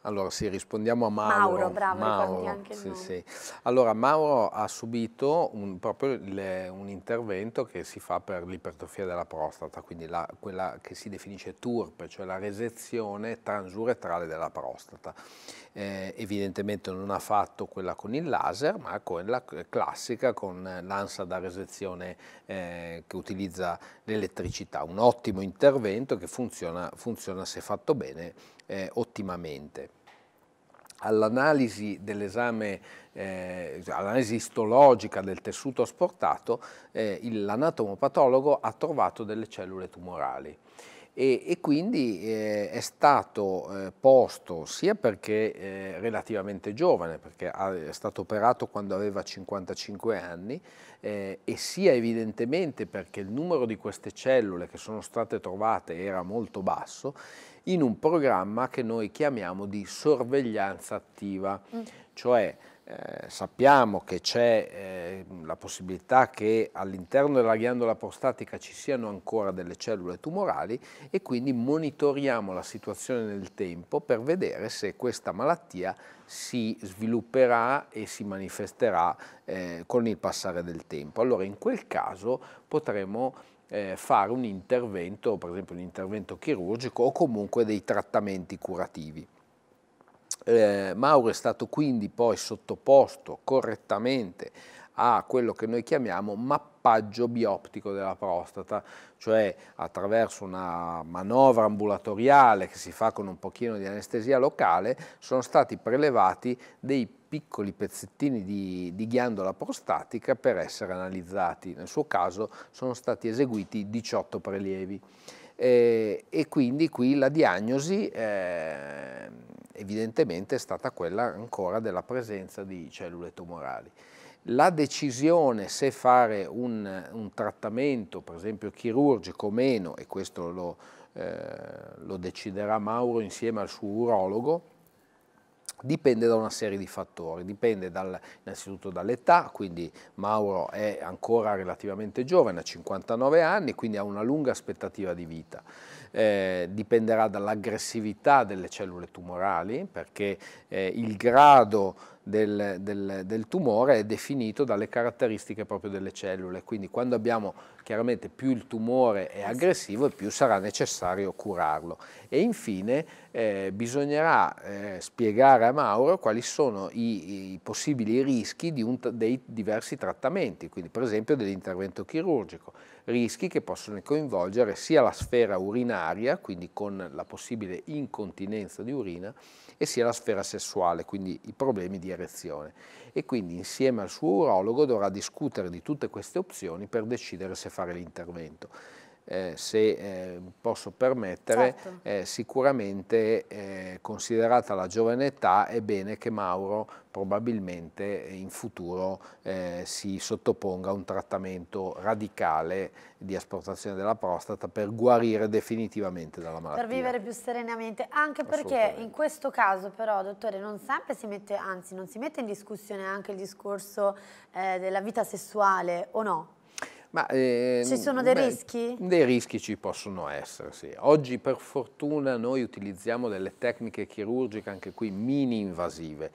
B: Allora sì, rispondiamo a Mauro. Mauro, bravo, Mauro, anche sì, sì. Allora Mauro ha subito un, proprio le, un intervento che si fa per l'ipertrofia della prostata, quindi la, quella che si definisce TURP, cioè la resezione transuretrale della prostata. Eh, evidentemente non ha fatto quella con il laser, ma quella classica con l'ansa da resezione eh, che utilizza l'elettricità. Un ottimo intervento che funziona, funziona se fatto bene eh, ottimamente. All'analisi dell'esame, eh, all'analisi istologica del tessuto asportato, eh, l'anatomopatologo ha trovato delle cellule tumorali. E, e, quindi eh, è stato eh, posto sia perché eh, relativamente giovane, perché è stato operato quando aveva 55 anni, eh, e sia evidentemente perché il numero di queste cellule che sono state trovate era molto basso, in un programma che noi chiamiamo di sorveglianza attiva, mm. cioè eh, sappiamo che c'è eh, la possibilità che all'interno della ghiandola prostatica ci siano ancora delle cellule tumorali e quindi monitoriamo la situazione nel tempo per vedere se questa malattia si svilupperà e si manifesterà eh, con il passare del tempo. Allora in quel caso potremo eh, fare un intervento, per esempio un intervento chirurgico o comunque dei trattamenti curativi. Eh, Mauro è stato quindi poi sottoposto correttamente a quello che noi chiamiamo mappaggio bioptico della prostata, cioè attraverso una manovra ambulatoriale che si fa con un pochino di anestesia locale, sono stati prelevati dei piccoli pezzettini di, di ghiandola prostatica per essere analizzati. Nel suo caso sono stati eseguiti 18 prelievi. Eh, e quindi qui la diagnosi eh, evidentemente è stata quella ancora della presenza di cellule tumorali. La decisione se fare un, un trattamento, per esempio chirurgico o meno, e questo lo, eh, lo deciderà Mauro insieme al suo urologo, Dipende da una serie di fattori, dipende dal, innanzitutto dall'età, quindi Mauro è ancora relativamente giovane, ha 59 anni, quindi ha una lunga aspettativa di vita. Eh, dipenderà dall'aggressività delle cellule tumorali, perché eh, il grado del, del, del, tumore è definito dalle caratteristiche proprio delle cellule, quindi quando abbiamo chiaramente più il tumore è aggressivo e più sarà necessario curarlo. E infine eh, bisognerà eh, spiegare a Mauro quali sono i, i possibili rischi un, dei diversi trattamenti, quindi per esempio dell'intervento chirurgico, rischi che possono coinvolgere sia la sfera urinaria, quindi con la possibile incontinenza di urina, e sia la sfera sessuale, quindi i problemi di erezione. E quindi insieme al suo urologo dovrà discutere di tutte queste opzioni per decidere se fare l'intervento. Eh, se eh, posso permettere, certo. eh, sicuramente eh, considerata la giovane età è bene che Mauro probabilmente in futuro eh, si sottoponga a un trattamento radicale di asportazione della prostata per guarire definitivamente dalla malattia. Per vivere
A: più serenamente, anche perché in questo caso però, dottore, non sempre si mette, anzi non si mette in discussione anche il discorso della vita sessuale o no?
B: Ma, eh, ci sono dei beh, rischi? Dei rischi ci possono essere, sì. Oggi per fortuna noi utilizziamo delle tecniche chirurgiche, anche qui mini invasive,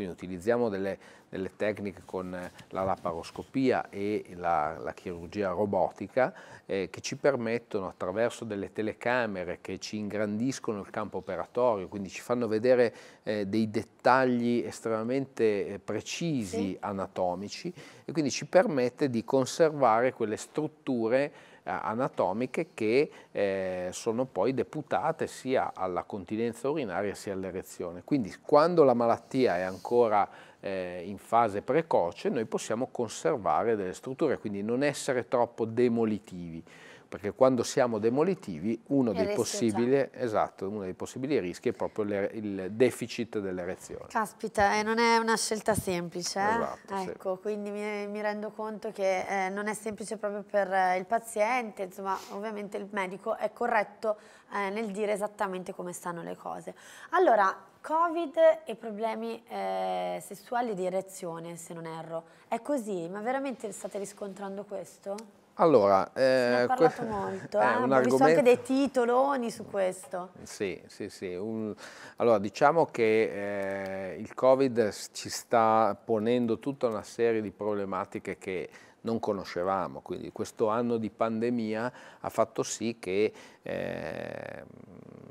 B: quindi utilizziamo delle, delle tecniche con eh, la laparoscopia e la, la chirurgia robotica eh, che ci permettono attraverso delle telecamere che ci ingrandiscono il campo operatorio, quindi ci fanno vedere eh, dei dettagli estremamente eh, precisi sì. anatomici e quindi ci permette di conservare quelle strutture eh, anatomiche che eh, sono poi deputate sia alla continenza urinaria sia all'erezione. Quindi quando la malattia è ancora eh, in fase precoce noi possiamo conservare delle strutture, quindi non essere troppo demolitivi perché quando siamo demolitivi uno, dei possibili, esatto, uno dei possibili, rischi è proprio le, il deficit dell'erezione.
A: Caspita, eh, non è una scelta semplice. Eh? Esatto, ecco, sì. quindi mi, mi, rendo conto che eh, non è semplice proprio per eh, il paziente, insomma ovviamente il medico è corretto eh, nel dire esattamente come stanno le cose. Allora, Covid e problemi eh, sessuali di erezione, se non erro. È così? Ma veramente state riscontrando questo?
B: Allora, eh, questo molto, è eh? <laughs> eh ah, un argomento... anche dei
A: titoloni su questo.
B: Sì, sì, sì. Un... Allora, diciamo che eh, il Covid ci sta ponendo tutta una serie di problematiche che non conoscevamo, quindi questo anno di pandemia ha fatto sì che eh,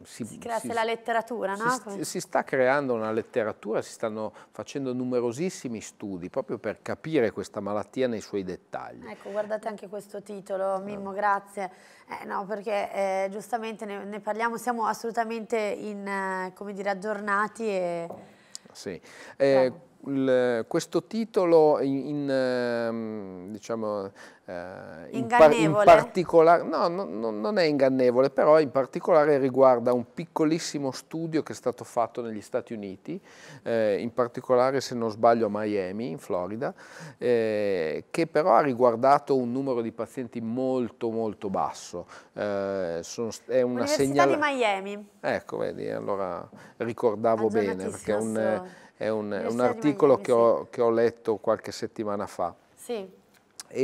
B: si, si creasse si, la
A: letteratura, no? Si, si,
B: sta creando una letteratura, si stanno facendo numerosissimi studi proprio per capire questa malattia nei suoi dettagli.
A: Ecco, guardate anche questo tuo titolo, certo. Mimmo, grazie. Eh, no, perché eh, giustamente ne, ne, parliamo, siamo assolutamente in, eh, dire, aggiornati e...
B: Sì, il, questo titolo in, in ehm, diciamo, eh, in, par in particolare, no, no, no, non è ingannevole, però in particolare riguarda un piccolissimo studio che è stato fatto negli Stati Uniti, eh, in particolare se non sbaglio a Miami, in Florida, eh, che però ha riguardato un numero di pazienti molto molto basso. Eh, sono, è una Università di Miami. Ecco, vedi, allora ricordavo bene, perché è un è un, un articolo che ho, che ho, letto qualche settimana fa. Sì. E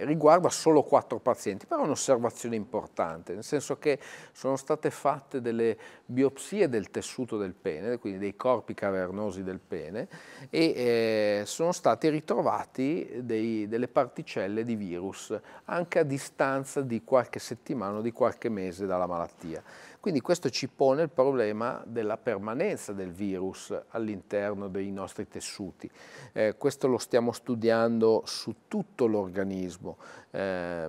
B: eh, riguarda solo quattro pazienti, però è un'osservazione importante, nel senso che sono state fatte delle biopsie del tessuto del pene, quindi dei corpi cavernosi del pene, e eh, sono stati ritrovati dei, delle particelle di virus anche a distanza di qualche settimana o di qualche mese dalla malattia. Quindi questo ci pone il problema della permanenza del virus all'interno dei nostri tessuti. Eh, questo lo stiamo studiando su tutto l'organismo, eh,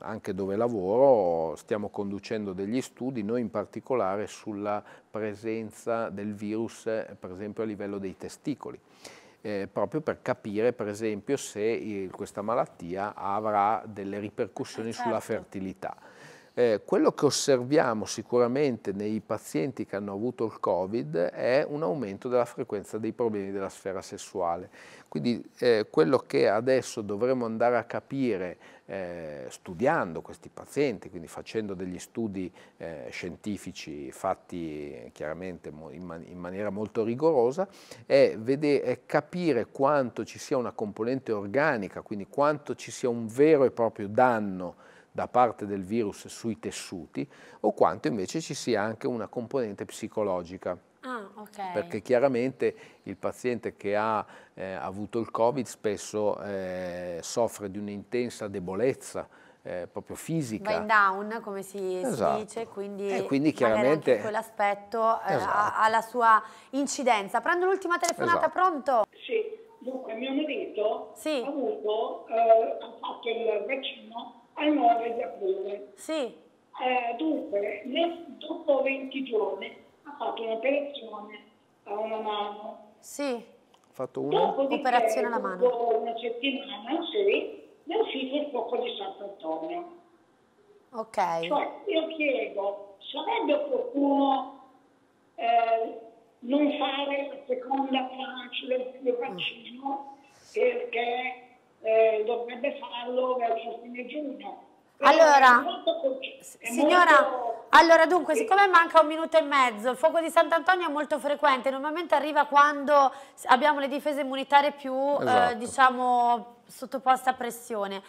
B: anche dove lavoro stiamo conducendo degli studi, noi in particolare sulla presenza del virus per esempio a livello dei testicoli. Eh, proprio per capire per esempio se il, questa malattia avrà delle ripercussioni eh, certo. sulla fertilità. Eh, quello che osserviamo sicuramente nei pazienti che hanno avuto il Covid è un aumento della frequenza dei problemi della sfera sessuale. Quindi eh, quello che adesso dovremo andare a capire eh, studiando questi pazienti, quindi facendo degli studi eh, scientifici fatti eh, chiaramente in, man in, maniera molto rigorosa, è, è capire quanto ci sia una componente organica, quindi quanto ci sia un vero e proprio danno da parte del virus sui tessuti o quanto invece ci sia anche una componente psicologica.
A: Ah, okay. Perché
B: chiaramente il paziente che ha eh, avuto il Covid spesso eh, soffre di un'intensa debolezza, eh, proprio fisica. Va in
A: down, come si, esatto. si dice, esatto. quindi, e quindi chiaramente quell'aspetto eh, esatto. ha, ha, la sua incidenza. Prendo l'ultima telefonata, esatto. pronto? Sì, dunque mio marito sì. ha, avuto,
C: eh, ha fatto il vaccino al 9 di aprile. Sì. Eh, dunque, nel, dopo 20 giorni ha fatto un'operazione a una mano. Sì.
B: Fatto un'operazione
C: alla mano. Dopo una settimana, sì, ne è il fuoco di Sant'Antonio.
A: Ok. Cioè,
C: io chiedo, sarebbe opportuno eh, non fare la seconda tranche del vaccino mm. perché eh, dovrebbe farlo verso fine giugno.
A: Allora, signora, molto... allora dunque, siccome manca un minuto e mezzo, il fuoco di Sant'Antonio è molto frequente, normalmente arriva quando abbiamo le difese immunitarie più, eh, esatto. eh, diciamo, sottoposte a pressione.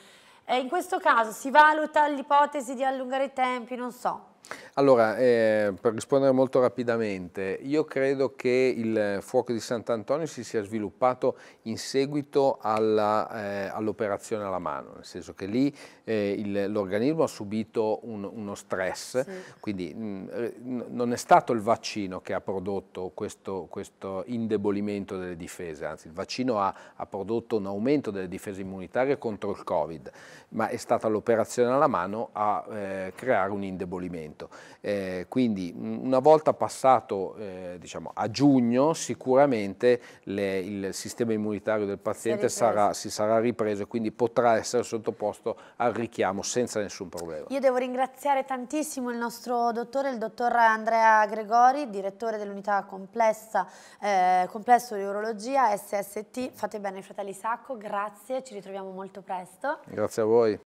A: Eh, in questo caso si valuta l'ipotesi di allungare i tempi, non so.
B: Allora, eh, per rispondere molto rapidamente, io credo che il fuoco di Sant'Antonio si sia sviluppato in seguito eh, all'operazione eh, all alla mano, nel senso che lì eh, l'organismo ha subito un, uno stress, sì. quindi mh, mm, eh, non è stato il vaccino che ha prodotto questo, questo indebolimento delle difese, anzi il vaccino ha, ha, prodotto un aumento delle difese immunitarie contro il Covid, ma è stata l'operazione alla mano a eh, creare un indebolimento momento. Eh, quindi una volta passato eh, diciamo, a giugno sicuramente le, il sistema immunitario del paziente si sarà, si sarà ripreso e quindi potrà essere sottoposto al richiamo senza nessun problema.
A: Io devo ringraziare tantissimo il nostro dottore, il dottor Andrea Gregori, direttore dell'unità complessa, eh, complesso di urologia SST. Fate bene fratelli Sacco, grazie, ci ritroviamo molto presto.
B: Grazie a voi.